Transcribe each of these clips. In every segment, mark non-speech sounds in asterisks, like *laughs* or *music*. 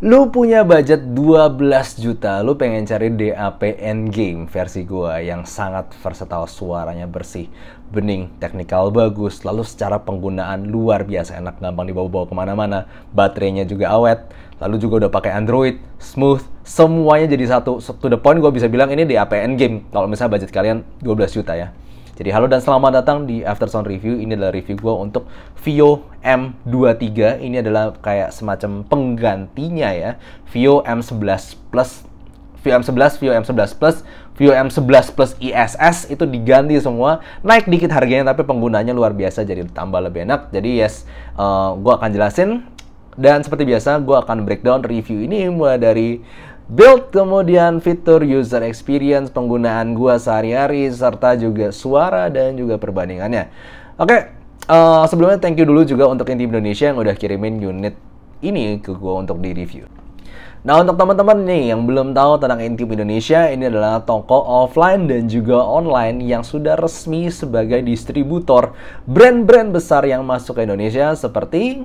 lu punya budget 12 juta, lu pengen cari DAP Endgame versi gua yang sangat versatile suaranya bersih, bening, teknikal bagus, lalu secara penggunaan luar biasa enak, gampang dibawa-bawa kemana-mana, baterainya juga awet, lalu juga udah pakai Android, smooth, semuanya jadi satu. To the point gua bisa bilang ini DAP Endgame, kalau misalnya budget kalian 12 juta ya. Jadi halo dan selamat datang di After Sound Review. Ini adalah review gue untuk Vio M23. Ini adalah kayak semacam penggantinya ya. Vio M11 Plus Vio M11, Vio M11 Plus, Vio M11 Plus ISS itu diganti semua. Naik dikit harganya tapi penggunanya luar biasa jadi tambah lebih enak. Jadi yes, uh, eh, gue akan jelasin dan seperti biasa, gue akan breakdown review ini mulai dari build kemudian fitur user experience penggunaan gua sehari-hari serta juga suara dan juga perbandingannya. Oke, okay, uh, eh, sebelumnya thank you dulu juga untuk Inti Indonesia yang udah kirimin unit ini ke gua untuk di review. Nah untuk teman-teman nih yang belum tahu tentang Intim Indonesia, ini adalah toko offline dan juga online yang sudah resmi sebagai distributor brand-brand besar yang masuk ke Indonesia seperti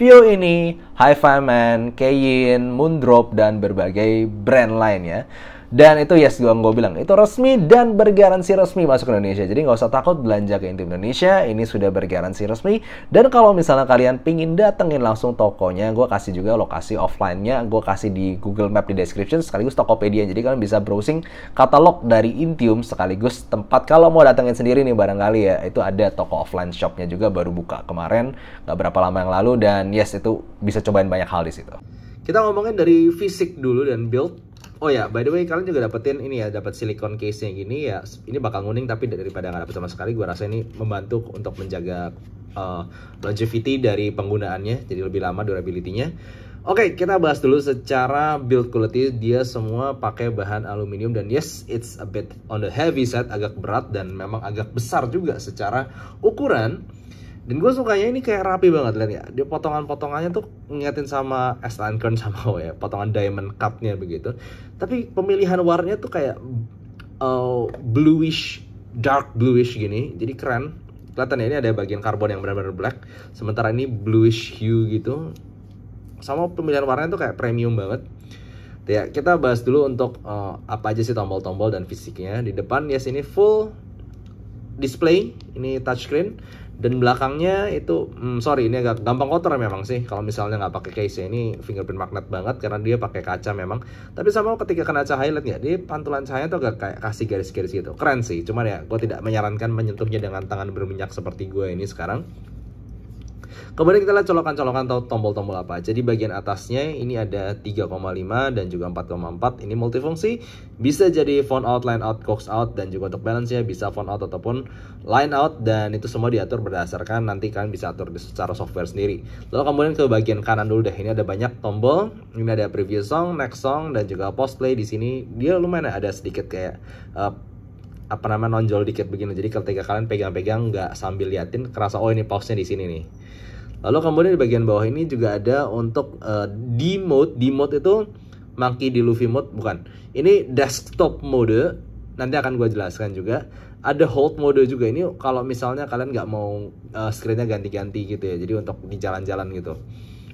Vio ini, hi Man, Kayin, Moondrop, dan berbagai brand lainnya. Dan itu yes gue gue bilang itu resmi dan bergaransi resmi masuk ke Indonesia. Jadi nggak usah takut belanja ke Intim Indonesia. Ini sudah bergaransi resmi. Dan kalau misalnya kalian pingin datengin langsung tokonya, gue kasih juga lokasi offline-nya. Gue kasih di Google Map di description sekaligus Tokopedia. Jadi kalian bisa browsing katalog dari Intium sekaligus tempat kalau mau datengin sendiri nih barangkali ya. Itu ada toko offline shopnya juga baru buka kemarin nggak berapa lama yang lalu dan yes itu bisa coba cobain banyak hal di situ. Kita ngomongin dari fisik dulu dan build. Oh ya, by the way kalian juga dapetin ini ya, dapat silikon case yang gini ya. Ini bakal nguning tapi daripada nggak dapet sama sekali, gue rasa ini membantu untuk menjaga uh, longevity dari penggunaannya, jadi lebih lama durability-nya. Oke, okay, kita bahas dulu secara build quality. Dia semua pakai bahan aluminium dan yes, it's a bit on the heavy side, agak berat dan memang agak besar juga secara ukuran dan gue sukanya ini kayak rapi banget lihat ya dia potongan-potongannya tuh ngingetin sama S Lankern sama *laughs* ya potongan diamond cupnya begitu tapi pemilihan warnanya tuh kayak uh, bluish dark bluish gini jadi keren kelihatan ya ini ada bagian karbon yang benar-benar black sementara ini bluish hue gitu sama pemilihan warnanya tuh kayak premium banget ya kita bahas dulu untuk uh, apa aja sih tombol-tombol dan fisiknya di depan ya yes, sini full display ini touchscreen dan belakangnya itu hmm, sorry ini agak gampang kotor memang sih kalau misalnya nggak pakai case ya, ini fingerprint magnet banget karena dia pakai kaca memang tapi sama ketika kena cahaya LED ya dia pantulan cahaya tuh agak kayak kasih garis-garis gitu keren sih cuman ya gue tidak menyarankan menyentuhnya dengan tangan berminyak seperti gue ini sekarang Kemudian kita lihat colokan-colokan atau tombol-tombol apa. Jadi bagian atasnya ini ada 3,5 dan juga 4,4. Ini multifungsi. Bisa jadi font out, line out, cox out dan juga untuk balance nya bisa font out ataupun line out dan itu semua diatur berdasarkan nanti kalian bisa atur secara software sendiri. Lalu kemudian ke bagian kanan dulu deh. Ini ada banyak tombol. Ini ada preview song, next song dan juga post play di sini. Dia lumayan ada sedikit kayak uh, apa namanya nonjol dikit begini jadi ketika kalian pegang-pegang nggak sambil liatin kerasa oh ini pausnya di sini nih lalu kemudian di bagian bawah ini juga ada untuk uh, eh, D mode D mode itu monkey di Luffy mode bukan ini desktop mode nanti akan gue jelaskan juga ada hold mode juga ini kalau misalnya kalian nggak mau uh, screennya ganti-ganti gitu ya jadi untuk di jalan-jalan gitu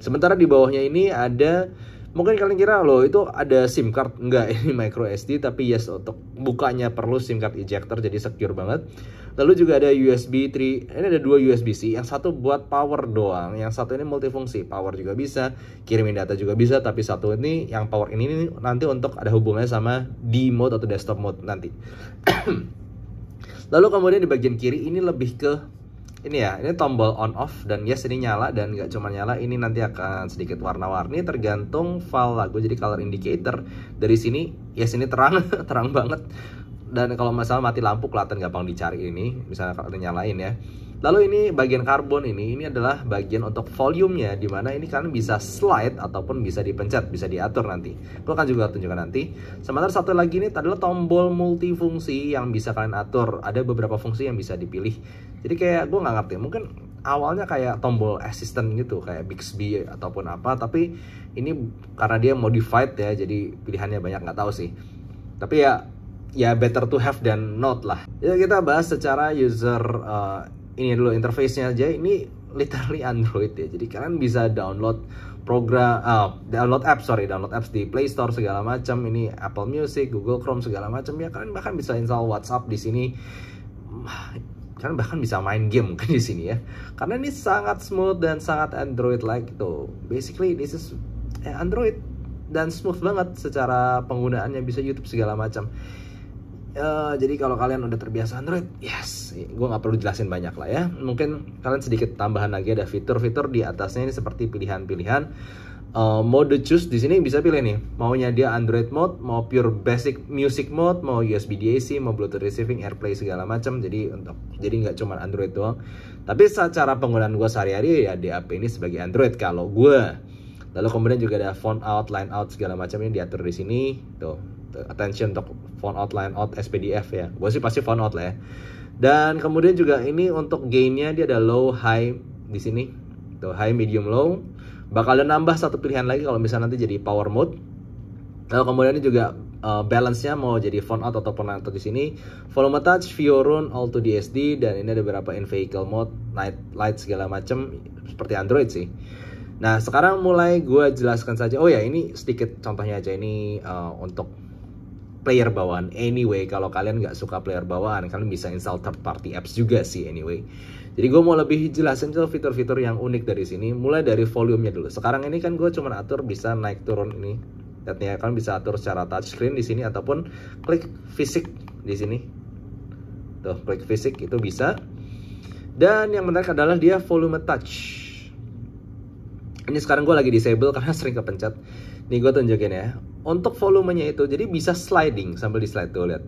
sementara di bawahnya ini ada Mungkin kalian kira loh itu ada SIM card enggak *laughs* ini micro SD tapi yes untuk bukanya perlu SIM card ejector jadi secure banget. Lalu juga ada USB 3. Ini ada dua USB C, yang satu buat power doang, yang satu ini multifungsi. Power juga bisa, kirimin data juga bisa, tapi satu ini yang power ini, ini nanti untuk ada hubungannya sama D mode atau desktop mode nanti. *clears throat* Lalu kemudian di bagian kiri ini lebih ke ini ya ini tombol on off dan yes ini nyala dan nggak cuma nyala ini nanti akan sedikit warna-warni tergantung file lagu jadi color indicator dari sini yes ini terang *laughs* terang banget dan kalau masalah mati lampu kelihatan gampang dicari ini misalnya kalau nyalain ya Lalu ini bagian karbon ini, ini adalah bagian untuk volumenya di mana ini kalian bisa slide ataupun bisa dipencet, bisa diatur nanti. Gue akan juga tunjukkan nanti. Sementara satu lagi ini adalah tombol multifungsi yang bisa kalian atur. Ada beberapa fungsi yang bisa dipilih. Jadi kayak gue gak ngerti, mungkin awalnya kayak tombol assistant gitu, kayak Bixby ataupun apa, tapi ini karena dia modified ya, jadi pilihannya banyak nggak tahu sih. Tapi ya ya better to have than not lah. Jadi kita bahas secara user uh, ini dulu interface-nya aja ini literally Android ya. Jadi kalian bisa download program uh, download app sorry download apps di Play Store segala macam ini Apple Music, Google Chrome segala macam ya kalian bahkan bisa install WhatsApp di sini kalian bahkan bisa main game kan di sini ya karena ini sangat smooth dan sangat Android like itu basically this is eh, Android dan smooth banget secara penggunaannya bisa YouTube segala macam Eh, jadi kalau kalian udah terbiasa Android, yes, gue nggak perlu jelasin banyak lah ya. Mungkin kalian sedikit tambahan lagi ada fitur-fitur di atasnya ini seperti pilihan-pilihan uh, eh, mode choose di sini bisa pilih nih maunya dia Android mode mau pure basic music mode mau USB DAC mau Bluetooth receiving AirPlay segala macam jadi untuk jadi nggak cuma Android doang tapi secara penggunaan gue sehari-hari ya di HP ini sebagai Android kalau gue lalu kemudian juga ada font out line out segala macam ini diatur di sini tuh attention untuk font outline out SPDF ya. Gue sih pasti font out lah ya. Dan kemudian juga ini untuk gainnya dia ada low high di sini. Tuh high medium low. Bakal ada nambah satu pilihan lagi kalau misalnya nanti jadi power mode. Lalu kemudian ini juga uh, balance-nya mau jadi font out atau font out di sini. Volume touch, Fiorun, all to DSD dan ini ada beberapa in vehicle mode, night light segala macam seperti Android sih. Nah, sekarang mulai gue jelaskan saja. Oh ya, ini sedikit contohnya aja ini uh, untuk player bawaan anyway kalau kalian nggak suka player bawaan kalian bisa install third party apps juga sih anyway jadi gue mau lebih jelasin soal fitur-fitur yang unik dari sini mulai dari volumenya dulu sekarang ini kan gue cuma atur bisa naik turun ini artinya kalian bisa atur secara touchscreen di sini ataupun klik fisik di sini tuh klik fisik itu bisa dan yang menarik adalah dia volume touch ini sekarang gue lagi disable karena *laughs* sering kepencet Nih gue tunjukin ya. Untuk volumenya itu jadi bisa sliding sambil di slide tuh lihat.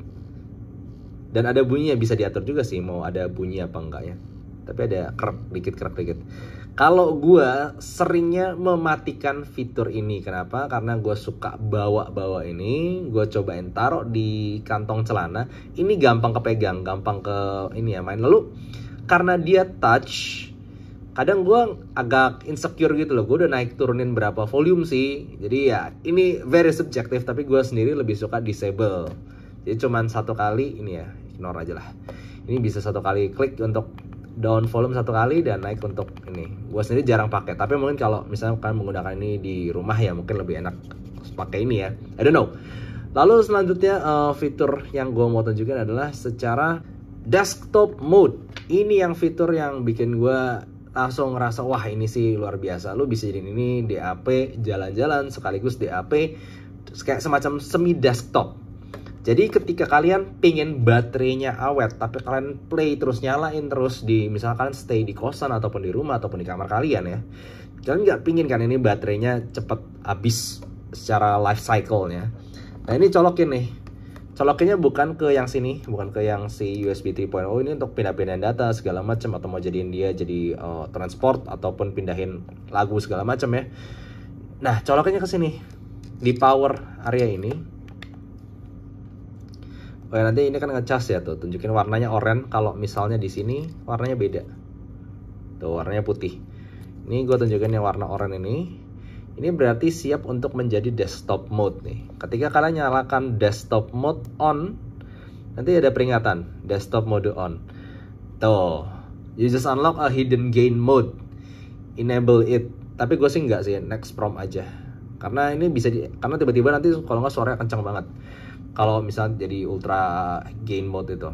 Dan ada bunyinya bisa diatur juga sih mau ada bunyi apa enggak ya, Tapi ada kerak dikit kerak dikit. Kalau gue seringnya mematikan fitur ini kenapa? Karena gue suka bawa-bawa ini, gue cobain taruh di kantong celana. Ini gampang kepegang, gampang ke ini ya main. Lalu karena dia touch, kadang gue agak insecure gitu loh gue udah naik turunin berapa volume sih jadi ya ini very subjective tapi gue sendiri lebih suka disable jadi cuman satu kali ini ya ignore aja lah ini bisa satu kali klik untuk down volume satu kali dan naik untuk ini gue sendiri jarang pakai tapi mungkin kalau misalnya kalian menggunakan ini di rumah ya mungkin lebih enak pakai ini ya I don't know lalu selanjutnya uh, fitur yang gue mau tunjukin adalah secara desktop mode ini yang fitur yang bikin gue langsung ngerasa wah ini sih luar biasa lu bisa jadi ini DAP jalan-jalan sekaligus DAP kayak semacam semi desktop jadi ketika kalian pingin baterainya awet tapi kalian play terus nyalain terus di misalkan stay di kosan ataupun di rumah ataupun di kamar kalian ya kalian nggak pingin kan ini baterainya cepet habis secara life cycle-nya nah ini colokin nih Colokinnya bukan ke yang sini, bukan ke yang si USB 3.0 ini untuk pindah-pindahin data segala macam atau mau jadiin dia jadi uh, transport ataupun pindahin lagu segala macam ya. Nah, colokinnya ke sini di power area ini. Oh, ya, nanti ini kan ngecas ya tuh, tunjukin warnanya oranye kalau misalnya di sini warnanya beda. Tuh warnanya putih. Ini gue tunjukin yang warna oranye ini ini berarti siap untuk menjadi desktop mode nih. Ketika kalian nyalakan desktop mode on, nanti ada peringatan desktop mode on. Tuh, you just unlock a hidden gain mode. Enable it. Tapi gue sih nggak sih, next prompt aja. Karena ini bisa di, karena tiba-tiba nanti kalau nggak suaranya kencang banget. Kalau misalnya jadi ultra gain mode itu.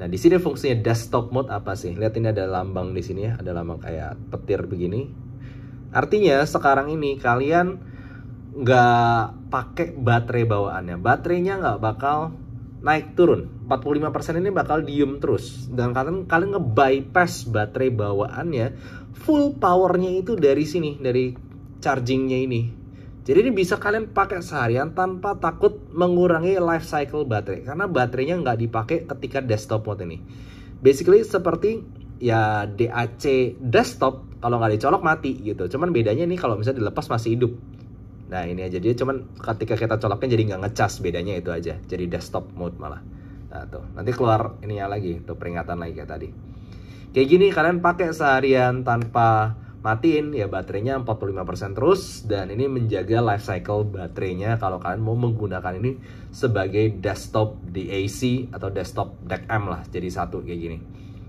Nah, di sini fungsinya desktop mode apa sih? Lihat ini ada lambang di sini ya, ada lambang kayak petir begini Artinya sekarang ini kalian nggak pakai baterai bawaannya. Baterainya nggak bakal naik turun. 45% ini bakal diem terus. Dan kalian kalian nge-bypass baterai bawaannya, full powernya itu dari sini, dari chargingnya ini. Jadi ini bisa kalian pakai seharian tanpa takut mengurangi life cycle baterai karena baterainya nggak dipakai ketika desktop mode ini. Basically seperti ya DAC desktop kalau nggak dicolok mati gitu cuman bedanya nih kalau misalnya dilepas masih hidup nah ini aja dia. cuman ketika kita coloknya jadi nggak ngecas bedanya itu aja jadi desktop mode malah nah tuh nanti keluar ininya lagi tuh peringatan lagi kayak tadi kayak gini kalian pakai seharian tanpa matiin ya baterainya 45% terus dan ini menjaga life cycle baterainya kalau kalian mau menggunakan ini sebagai desktop DAC atau desktop DAC lah jadi satu kayak gini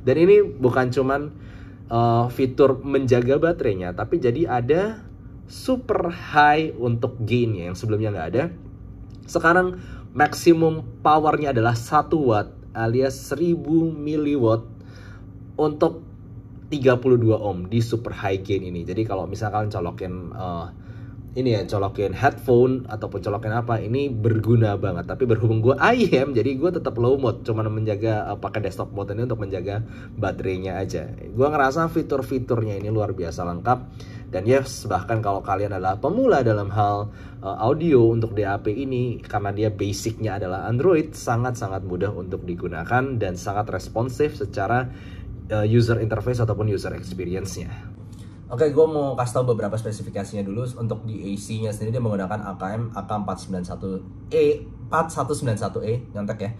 dan ini bukan cuman uh, fitur menjaga baterainya, tapi jadi ada super high untuk gainnya yang sebelumnya nggak ada. Sekarang maksimum powernya adalah 1 watt alias 1000 miliwatt untuk 32 ohm di super high gain ini. Jadi kalau misalkan colokin uh, ini ya colokin headphone ataupun colokin apa ini berguna banget tapi berhubung gue IM jadi gue tetap low mode cuman menjaga uh, pakai desktop mode ini untuk menjaga baterainya aja gue ngerasa fitur-fiturnya ini luar biasa lengkap dan yes bahkan kalau kalian adalah pemula dalam hal uh, audio untuk DAP ini karena dia basicnya adalah Android sangat-sangat mudah untuk digunakan dan sangat responsif secara uh, user interface ataupun user experience-nya Oke, gue mau kasih tau beberapa spesifikasinya dulu. Untuk di AC-nya sendiri dia menggunakan AKM AK491E 4191E nyantek ya.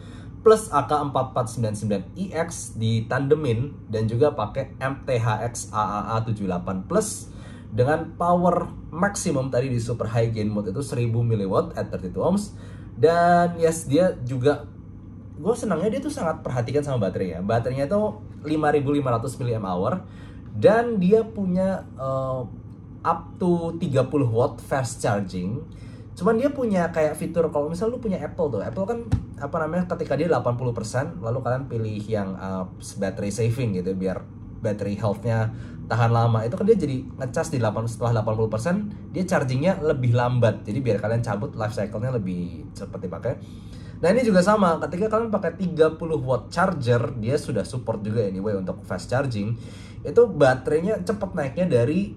Plus AK4499EX tandemin dan juga pakai MTHX AAA78 Plus dengan power maksimum tadi di super high gain mode itu 1000 mW at 32 ohms dan yes dia juga gue senangnya dia tuh sangat perhatikan sama baterainya baterainya itu 5500 mAh dan dia punya uh, up to 30 watt fast charging cuman dia punya kayak fitur kalau misal lu punya Apple tuh Apple kan apa namanya ketika dia 80% lalu kalian pilih yang uh, battery saving gitu biar battery healthnya tahan lama itu kan dia jadi ngecas di 8 setelah 80% dia chargingnya lebih lambat jadi biar kalian cabut life cycle-nya lebih cepat dipakai Nah ini juga sama, ketika kalian pakai 30 watt charger, dia sudah support juga anyway untuk fast charging, itu baterainya cepet naiknya dari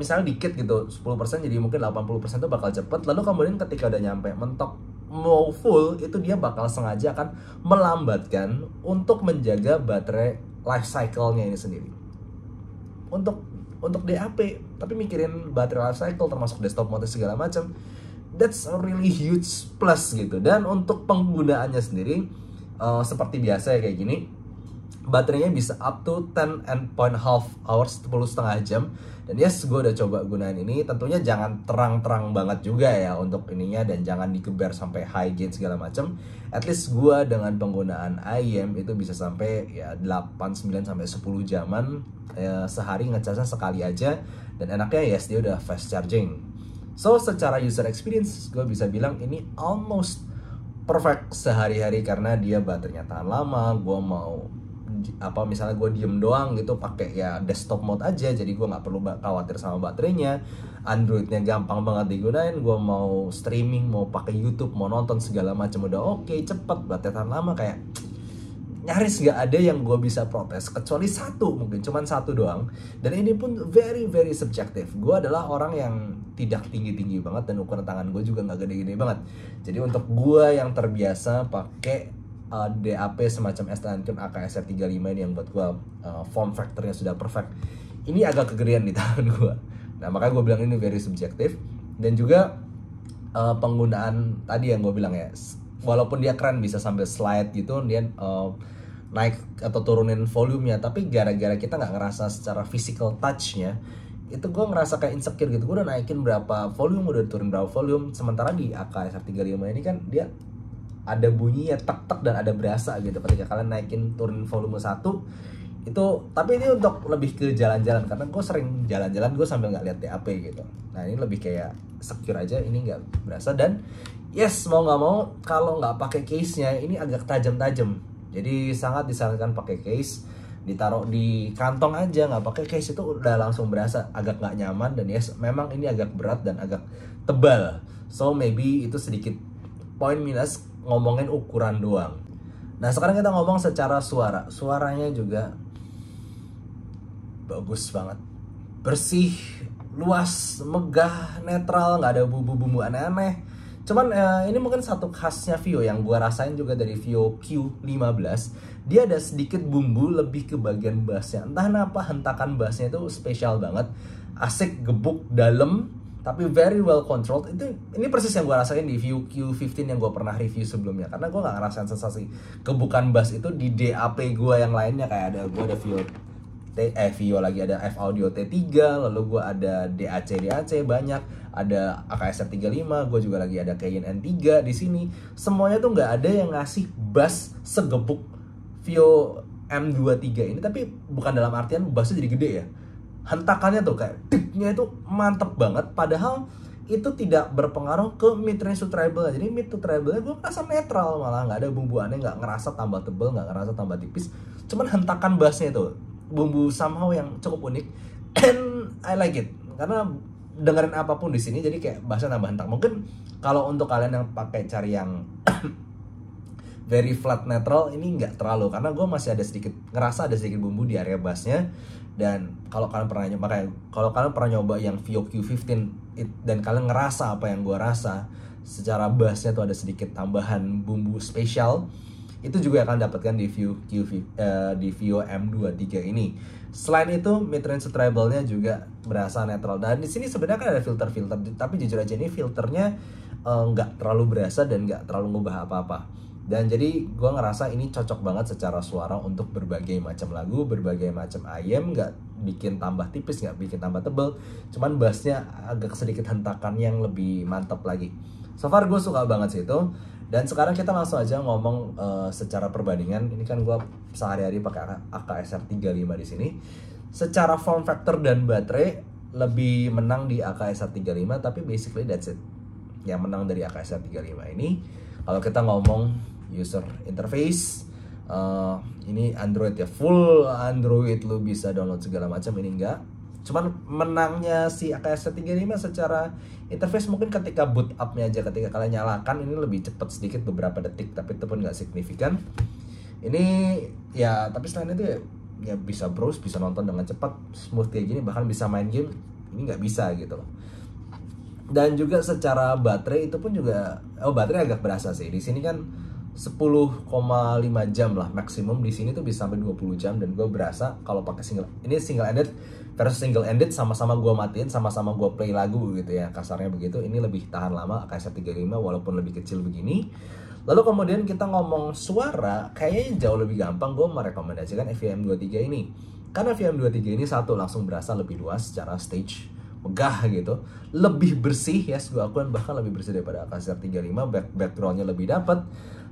misalnya dikit gitu, 10% jadi mungkin 80% itu bakal cepet, lalu kemudian ketika udah nyampe mentok mau full, itu dia bakal sengaja akan melambatkan untuk menjaga baterai life cycle-nya ini sendiri. Untuk untuk DAP, tapi mikirin baterai life cycle termasuk desktop mode segala macam, that's a really huge plus gitu dan untuk penggunaannya sendiri uh, seperti biasa ya kayak gini baterainya bisa up to 10 and point half hours 10 setengah jam dan yes gue udah coba gunain ini tentunya jangan terang-terang banget juga ya untuk ininya dan jangan dikeber sampai high gain segala macam at least gue dengan penggunaan IM itu bisa sampai ya 8 9 sampai 10 jaman ya, sehari ngecasnya sekali aja dan enaknya yes dia udah fast charging So secara user experience gue bisa bilang ini almost perfect sehari-hari karena dia baterainya tahan lama, gue mau apa misalnya gue diem doang gitu pakai ya desktop mode aja jadi gue nggak perlu khawatir sama baterainya Androidnya gampang banget digunain gue mau streaming mau pakai YouTube mau nonton segala macam udah oke okay, cepet baterai tahan lama kayak nyaris nggak ada yang gue bisa protes kecuali satu mungkin cuman satu doang dan ini pun very very subjektif gue adalah orang yang tidak tinggi tinggi banget dan ukuran tangan gue juga nggak gede gede banget jadi untuk gue yang terbiasa pakai uh, DAP semacam Estancon AKSR 35 ini yang buat gue uh, form factornya sudah perfect ini agak kegerian di *laughs* tangan gue nah makanya gue bilang ini very subjektif dan juga uh, penggunaan tadi yang gue bilang ya walaupun dia keren bisa sambil slide gitu dia uh, naik atau turunin volumenya tapi gara-gara kita nggak ngerasa secara physical touchnya itu gue ngerasa kayak insecure gitu gue udah naikin berapa volume udah turun berapa volume sementara di AKSR 35 ini kan dia ada bunyi ya tek tek dan ada berasa gitu ketika kalian naikin turun volume satu itu tapi ini untuk lebih ke jalan-jalan karena gue sering jalan-jalan gue sambil nggak lihat TAP gitu nah ini lebih kayak secure aja ini nggak berasa dan yes mau nggak mau kalau nggak pakai case nya ini agak tajam-tajam jadi sangat disarankan pakai case ditaruh di kantong aja nggak pakai case itu udah langsung berasa agak nggak nyaman dan yes memang ini agak berat dan agak tebal so maybe itu sedikit poin minus ngomongin ukuran doang nah sekarang kita ngomong secara suara suaranya juga bagus banget bersih luas megah netral nggak ada bumbu-bumbu aneh-aneh Cuman uh, ini mungkin satu khasnya Vio yang gue rasain juga dari Vio Q15. Dia ada sedikit bumbu lebih ke bagian bassnya. Entah kenapa hentakan bassnya itu spesial banget. Asik, gebuk, dalam, tapi very well controlled itu ini persis yang gue rasain di View Q15 yang gue pernah review sebelumnya karena gue nggak ngerasain sensasi kebukan bass itu di DAP gue yang lainnya kayak ada gue ada View eh Vio lagi ada F Audio T3 lalu gue ada DAC DAC banyak ada AKSR 35 gue juga lagi ada Kain N3 di sini semuanya tuh nggak ada yang ngasih bass segepuk Vio M23 ini tapi bukan dalam artian bassnya jadi gede ya hentakannya tuh kayak tipnya itu mantep banget padahal itu tidak berpengaruh ke mid range to treble jadi mid to treble gue merasa netral malah nggak ada bumbu aneh nggak ngerasa tambah tebel nggak ngerasa tambah tipis cuman hentakan bassnya itu bumbu somehow yang cukup unik *clears throat* and I like it karena dengerin apapun di sini jadi kayak bahasa tambahan. tak mungkin kalau untuk kalian yang pakai cari yang *clears throat* very flat natural ini nggak terlalu karena gue masih ada sedikit ngerasa ada sedikit bumbu di area bassnya dan kalau kalian pernah nyoba kayak kalau kalian pernah nyoba yang VOQ15 it, dan kalian ngerasa apa yang gue rasa secara bassnya tuh ada sedikit tambahan bumbu spesial itu juga akan dapatkan di view QV, uh, eh, di Vio M23 ini. Selain itu mid range nya juga berasa netral dan di sini sebenarnya kan ada filter-filter tapi jujur aja ini filternya eh, nggak uh, terlalu berasa dan nggak terlalu ngubah apa-apa. Dan jadi gue ngerasa ini cocok banget secara suara untuk berbagai macam lagu, berbagai macam ayam, nggak bikin tambah tipis, nggak bikin tambah tebel. Cuman bassnya agak sedikit hentakan yang lebih mantap lagi. So far gue suka banget sih itu. Dan sekarang kita langsung aja ngomong uh, secara perbandingan. Ini kan gue sehari-hari pakai AKSR 35 di sini. Secara form factor dan baterai lebih menang di AKSR 35 tapi basically that's it. Yang menang dari AKSR 35 ini kalau kita ngomong user interface uh, ini Android ya full Android lu bisa download segala macam ini enggak cuman menangnya si AKS ini secara interface mungkin ketika boot upnya aja ketika kalian nyalakan ini lebih cepat sedikit beberapa detik tapi itu pun nggak signifikan ini ya tapi selain itu ya, ya bisa browse bisa nonton dengan cepat smooth kayak gini bahkan bisa main game ini nggak bisa gitu loh dan juga secara baterai itu pun juga oh baterai agak berasa sih di sini kan 10,5 jam lah maksimum di sini tuh bisa sampai 20 jam dan gue berasa kalau pakai single ini single ended versus single ended sama-sama gue matiin sama-sama gue play lagu gitu ya kasarnya begitu ini lebih tahan lama kayak 35 walaupun lebih kecil begini lalu kemudian kita ngomong suara kayaknya jauh lebih gampang gue merekomendasikan FVM23 ini karena fm 23 ini satu langsung berasa lebih luas secara stage megah gitu lebih bersih ya yes, gue akuan bahkan lebih bersih daripada Akasia 35 back backgroundnya lebih dapat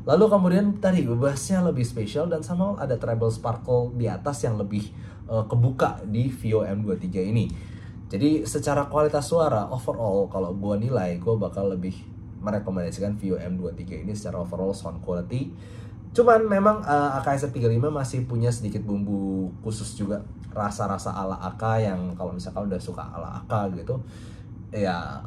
Lalu kemudian tadi bebasnya lebih spesial dan sama ada treble sparkle di atas yang lebih uh, kebuka di Vio M23 ini. Jadi secara kualitas suara overall kalau gue nilai gue bakal lebih merekomendasikan Vio M23 ini secara overall sound quality. Cuman memang uh, AKS 35 masih punya sedikit bumbu khusus juga rasa-rasa ala AK yang kalau misalkan udah suka ala AK gitu ya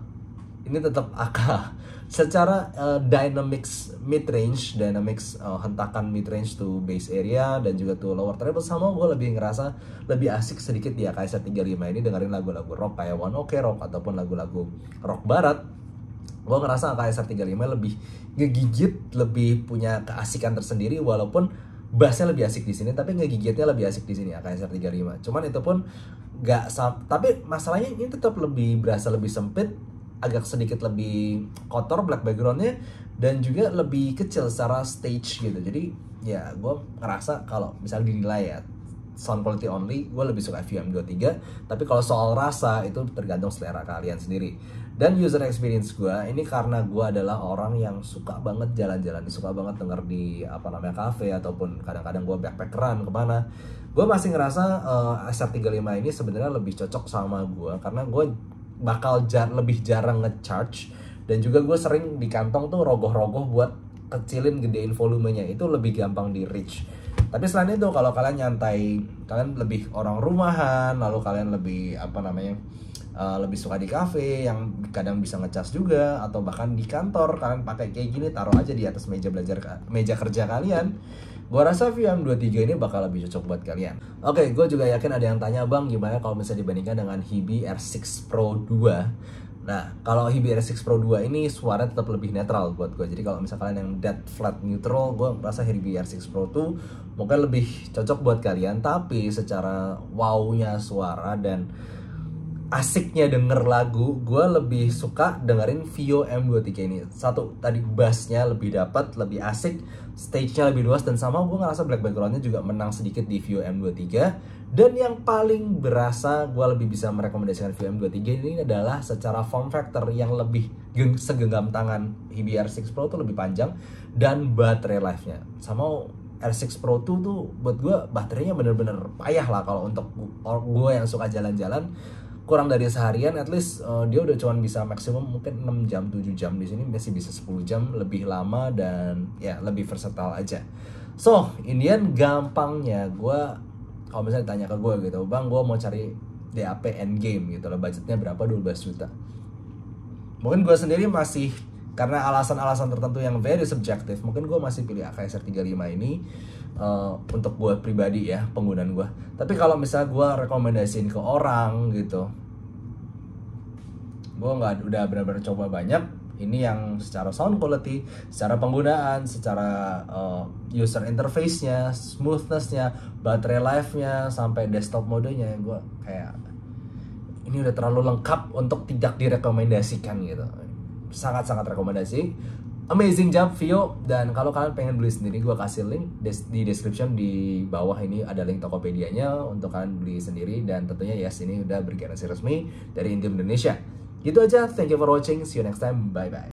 ini tetap akal secara uh, dynamics mid range dynamics uh, hentakan mid range to base area dan juga to lower treble sama gue lebih ngerasa lebih asik sedikit di AKS 35 ini dengerin lagu-lagu rock kayak One Ok Rock ataupun lagu-lagu rock barat gue ngerasa AKS 35 lebih ngegigit lebih punya keasikan tersendiri walaupun bassnya lebih asik di sini tapi ngegigitnya lebih asik di sini AKS 35 cuman itu pun gak tapi masalahnya ini tetap lebih berasa lebih sempit agak sedikit lebih kotor black backgroundnya dan juga lebih kecil secara stage gitu jadi ya gue ngerasa kalau misalnya dinilai ya sound quality only gue lebih suka fm 23 tapi kalau soal rasa itu tergantung selera kalian sendiri dan user experience gue ini karena gue adalah orang yang suka banget jalan-jalan suka banget denger di apa namanya cafe ataupun kadang-kadang gue backpackeran kemana gue masih ngerasa eh, uh, SR35 ini sebenarnya lebih cocok sama gue karena gue bakal jar lebih jarang ngecharge dan juga gue sering di kantong tuh rogoh-rogoh buat kecilin gedein volumenya itu lebih gampang di reach tapi selain itu kalau kalian nyantai kalian lebih orang rumahan lalu kalian lebih apa namanya uh, lebih suka di cafe yang kadang bisa ngecas juga atau bahkan di kantor kalian pakai kayak gini taruh aja di atas meja belajar meja kerja kalian gue rasa VM23 ini bakal lebih cocok buat kalian. Oke, okay, gue juga yakin ada yang tanya, Bang, gimana kalau misalnya dibandingkan dengan Hibi R6 Pro 2? Nah, kalau Hibi R6 Pro 2 ini suara tetap lebih netral buat gue. Jadi kalau misalnya kalian yang dead flat neutral, gue merasa Hibi R6 Pro 2 mungkin lebih cocok buat kalian. Tapi secara wow-nya suara dan asiknya denger lagu, gue lebih suka dengerin Vio M23 ini. Satu, tadi bassnya lebih dapat, lebih asik, stage-nya lebih luas, dan sama gue ngerasa black backgroundnya juga menang sedikit di Vio M23. Dan yang paling berasa gue lebih bisa merekomendasikan Vio M23 ini adalah secara form factor yang lebih segenggam tangan HBR6 Pro tuh lebih panjang, dan baterai life-nya. Sama R6 Pro 2 tuh buat gue baterainya bener-bener payah lah kalau untuk gue yang suka jalan-jalan kurang dari seharian at least uh, dia udah cuman bisa maksimum mungkin 6 jam 7 jam di sini masih bisa 10 jam lebih lama dan ya lebih versatile aja so Indian gampangnya gue kalau misalnya tanya ke gue gitu bang gue mau cari DAP endgame gitu loh budgetnya berapa 12 juta mungkin gue sendiri masih karena alasan-alasan tertentu yang very subjective, mungkin gue masih pilih AKSR 35 ini uh, untuk gue pribadi ya penggunaan gue tapi kalau misalnya gue rekomendasiin ke orang gitu gue nggak udah benar-benar coba banyak ini yang secara sound quality, secara penggunaan, secara uh, user interface-nya, smoothness-nya, baterai life-nya, sampai desktop modenya, gue kayak ini udah terlalu lengkap untuk tidak direkomendasikan gitu. Sangat-sangat rekomendasi amazing job Vio dan kalau kalian pengen beli sendiri gue kasih link di description di bawah ini ada link Tokopedia-nya untuk kalian beli sendiri dan tentunya Yes ya, ini udah bergerasi resmi dari Indium Indonesia. Gitu aja, thank you for watching, see you next time, bye bye.